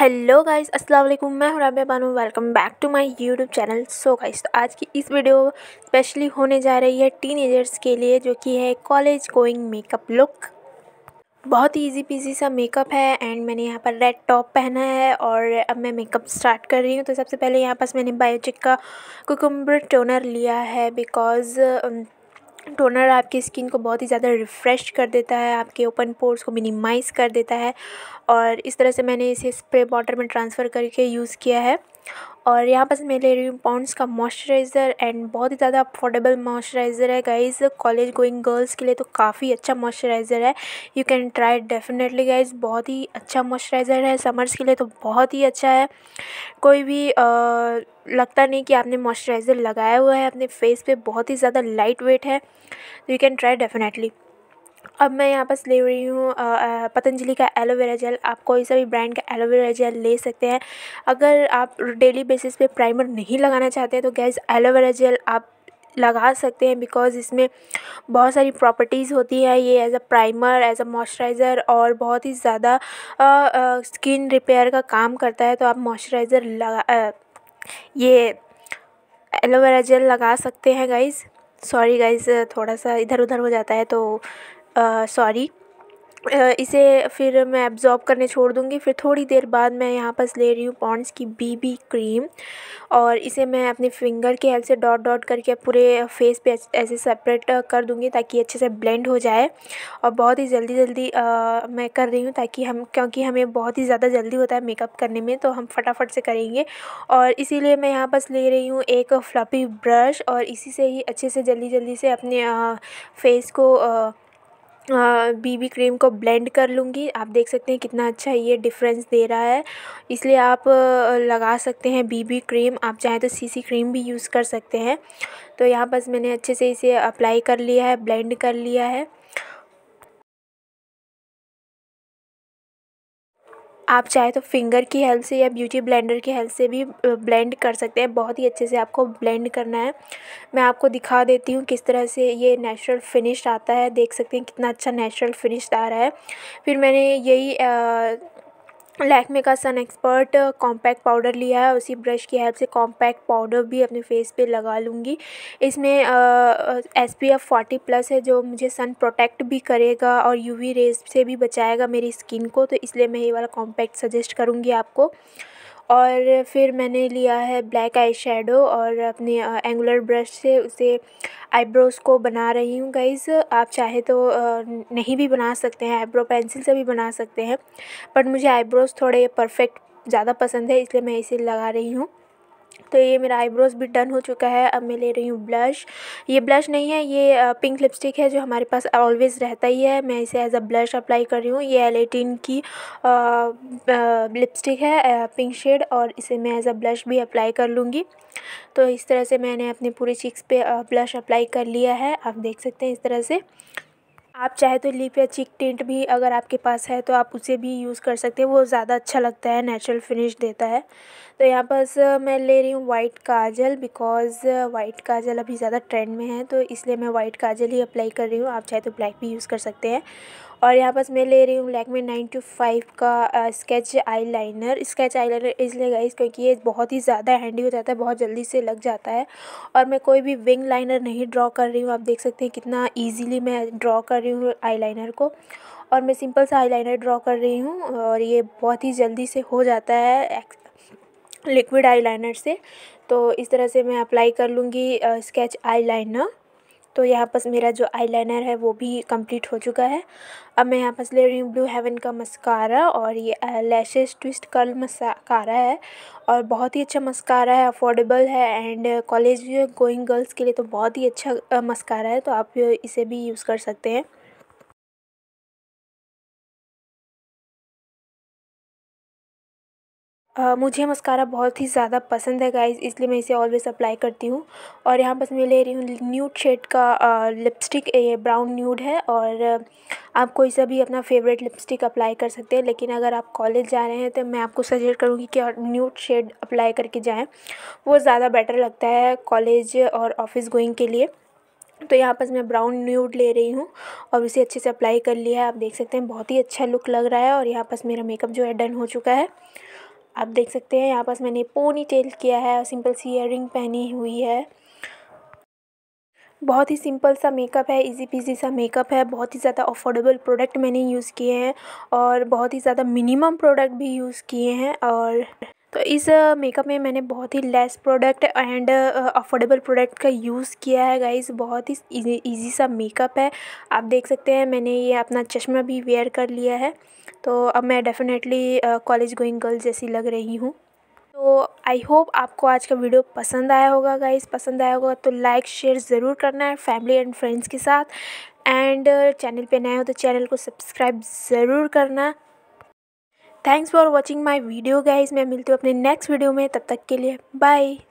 hello guys अस्सलाम वालेकुम मैं Hurabe Bano welcome back to my YouTube channel so guys तो आज की इस वीडियो स्पेशली होने जा रही है टीन के लिए जो कि है कॉलेज गोइंग मेकअप लुक बहुत ही ईजी पीजी सा मेकअप है एंड मैंने यहाँ पर रेड टॉप पहना है और अब मैं मेकअप स्टार्ट कर रही हूँ तो सबसे पहले यहाँ पास मैंने बायोचिक का कुकुम्बर टोनर लिया है बिकॉज़ टोनर आपकी स्किन को बहुत ही ज़्यादा रिफ़्रेश कर देता है आपके ओपन पोर्स को मिनिमाइज़ कर देता है और इस तरह से मैंने इसे स्प्रे बॉटल में ट्रांसफ़र करके यूज़ किया है और यहाँ पर हूँ पॉन्ड्स का मॉइस्चराइज़र एंड बहुत ही ज़्यादा अफोर्डेबल मॉइस्चराइज़र है गाइज कॉलेज गोइंग गर्ल्स के लिए तो काफ़ी अच्छा मॉइस्चराइज़र है you can try definitely guys बहुत ही अच्छा मॉइस्चराइज़र है समर्स के लिए तो बहुत ही अच्छा है कोई भी आ, लगता नहीं कि आपने मॉइस्चराइज़र लगाया हुआ है अपने फेस पर बहुत ही ज़्यादा लाइट वेट है यू कैन ट्राई डेफिनेटली अब मैं यहाँ पास ले रही हूँ पतंजलि का एलोवेरा जेल आप कोई सा भी ब्रांड का एलोवेरा जेल ले सकते हैं अगर आप डेली बेसिस पे प्राइमर नहीं लगाना चाहते हैं तो गैस एलोवेरा जेल आप लगा सकते हैं बिकॉज़ इसमें बहुत सारी प्रॉपर्टीज़ होती है ये as a primer as a moisturiser और बहुत ही ज़्यादा स्किन रिपेयर का काम करता है तो आप मॉइस्चराइज़र लगा आ, ये एलोवेरा जेल लगा सकते हैं गाइज़ सॉरी गाइज़ थोड़ा सा इधर उधर हो जाता है तो सॉरी इसे फिर मैं एब्ज़ॉर्ब करने छोड़ दूँगी फिर थोड़ी देर बाद मैं यहाँ पास ले रही हूँ पॉन्ड्स की बीबी क्रीम और इसे मैं अपने फिंगर के हेल्प से डॉट डॉट करके पूरे फेस पे ऐसे सेपरेट कर दूँगी ताकि अच्छे से ब्लेंड हो जाए और बहुत ही जल्दी जल्दी आ, मैं कर रही हूँ ताकि हम क्योंकि हमें बहुत ही ज़्यादा जल्दी होता है मेकअप करने में तो हम फटाफट से करेंगे और इसीलिए मैं यहाँ पास ले रही हूँ एक फ्लपी ब्रश और इसी से ही अच्छे से जल्दी जल्दी से अपने फेस को आ, बीबी क्रीम को ब्लेंड कर लूँगी आप देख सकते हैं कितना अच्छा ये डिफरेंस दे रहा है इसलिए आप लगा सकते हैं बी बी क्रीम आप चाहें तो सी सी क्रीम भी यूज़ कर सकते हैं तो यहाँ बस मैंने अच्छे से इसे अप्लाई कर लिया है ब्लेंड कर लिया है आप चाहे तो फिंगर की हेल्प से या ब्यूटी ब्लेंडर की हेल्प से भी ब्लेंड कर सकते हैं बहुत ही अच्छे से आपको ब्लेंड करना है मैं आपको दिखा देती हूँ किस तरह से ये नेचुरल फिनिश आता है देख सकते हैं कितना अच्छा नेचुरल फिनिश आ रहा है फिर मैंने यही लैक्मे का सन एक्सपर्ट कॉम्पैक्ट पाउडर लिया है उसी ब्रश की हेल्प से कॉम्पैक्ट पाउडर भी अपने फेस पे लगा लूँगी इसमें S P F forty plus है जो मुझे सन प्रोटेक्ट भी करेगा और यू वी रेज से भी बचाएगा मेरी स्किन को तो इसलिए मैं ये वाला कॉम्पैक्ट सजेस्ट करूँगी आपको और फिर मैंने लिया है ब्लैक आई शेडो और अपने एंगुलर ब्रश से उसे आईब्रोज़ को बना रही हूँ गाइज़ आप चाहे तो नहीं भी बना सकते हैं आईब्रो पेंसिल से भी बना सकते हैं बट मुझे आईब्रोज़ थोड़े परफेक्ट ज़्यादा पसंद है इसलिए मैं इसे लगा रही हूँ तो ये मेरा आईब्रोज़ भी डन हो चुका है अब मैं ले रही हूँ ब्लश ये ब्लश नहीं है ये पिंक लिपस्टिक है जो हमारे पास ऑलवेज़ रहता ही है मैं इसे एज अ ब्लश अप्लाई कर रही हूँ ये एलेटिन की लिपस्टिक है पिंक शेड और इसे मैं एज अ ब्लश भी अप्लाई कर लूँगी तो इस तरह से मैंने अपने पूरे चिक्स पे ब्लश अप्लाई कर लिया है आप देख सकते हैं इस तरह से आप चाहे तो लिप या चिक टेंट भी अगर आपके पास है तो आप उसे भी यूज़ कर सकते हैं वो ज़्यादा अच्छा लगता है नेचुरल फिनिश देता है तो यहाँ पास मैं ले रही हूँ white kajal because white uh, kajal अभी ज़्यादा ट्रेंड में है तो इसलिए मैं वाइट काजल ही अप्लाई कर रही हूँ आप चाहे तो ब्लैक भी यूज़ कर सकते हैं और यहाँ पास मैं ले रही हूँ ब्लैक में नाइन टू फाइव का sketch eyeliner sketch eyeliner इसलिए गाइस क्योंकि ये बहुत ही ज़्यादा हैंडी हो जाता है बहुत जल्दी से लग जाता है और मैं कोई भी विंग लाइनर नहीं ड्रॉ कर रही हूँ आप देख सकते हैं कितना ईजिली मैं ड्रॉ कर रही हूँ आई को और मैं सिंपल सा आई ड्रॉ कर रही हूँ और ये बहुत ही जल्दी से हो जाता है लिक्विड आईलाइनर से तो इस तरह से मैं अप्लाई कर लूँगी स्केच आईलाइनर तो यहाँ पर मेरा जो आईलाइनर है वो भी कंप्लीट हो चुका है अब मैं यहाँ पर ले रही हूँ ब्लू हेवन का मस्कारा और ये लैशेस ट्विस्ट कर्ल मस्कारा है और बहुत ही अच्छा मस्कारा है अफोर्डेबल है एंड कॉलेज गोइंग गर्ल्स के लिए तो बहुत ही अच्छा मस्कारा है तो आप इसे भी यूज़ कर सकते हैं मुझे मस्कारा बहुत ही ज़्यादा पसंद है गाइज़ इसलिए मैं इसे ऑलवेज़ अप्लाई करती हूँ और यहाँ पर मैं ले रही हूँ न्यूड शेड का लिपस्टिक ये ब्राउन न्यूड है और आप कोई सा भी अपना फेवरेट लिपस्टिक अप्लाई कर सकते हैं लेकिन अगर आप कॉलेज जा रहे हैं तो मैं आपको सजेस्ट करूँगी कि न्यूड शेड अप्लाई करके जाएँ वो ज़्यादा बेटर लगता है कॉलेज और ऑफिस गोइंग के लिए तो यहाँ पर मैं ब्राउन न्यूड ले रही हूँ और उसे अच्छे से अप्लाई कर लिया है आप देख सकते हैं बहुत ही अच्छा लुक लग रहा है और यहाँ पर मेरा मेकअप जो है डन हो चुका है आप देख सकते हैं यहाँ पास मैंने पोनी टेल किया है और सिंपल सी रिंग पहनी हुई है बहुत ही सिंपल सा मेकअप है इजी पीजी सा मेकअप है बहुत ही ज़्यादा अफोर्डेबल प्रोडक्ट मैंने यूज़ किए हैं और बहुत ही ज़्यादा मिनिमम प्रोडक्ट भी यूज़ किए हैं और तो इस मेकअप में मैंने बहुत ही less product and affordable product का यूज़ किया है गाइस बहुत ही इजी सा मेकअप है आप देख सकते हैं मैंने ये अपना चश्मा भी वेयर कर लिया है तो अब मैं डेफ़िनेटली कॉलेज गोइंग गर्ल जैसी लग रही हूँ तो आई होप आपको आज का वीडियो पसंद आया होगा गाइस पसंद आया होगा तो लाइक शेयर ज़रूर करना है फैमिली एंड फ्रेंड्स के साथ एंड चैनल पर नए हो तो चैनल को सब्सक्राइब ज़रूर करना thanks for watching my video guys मैं मिलती हूँ अपने नेक्स्ट वीडियो में तब तक के लिए बाय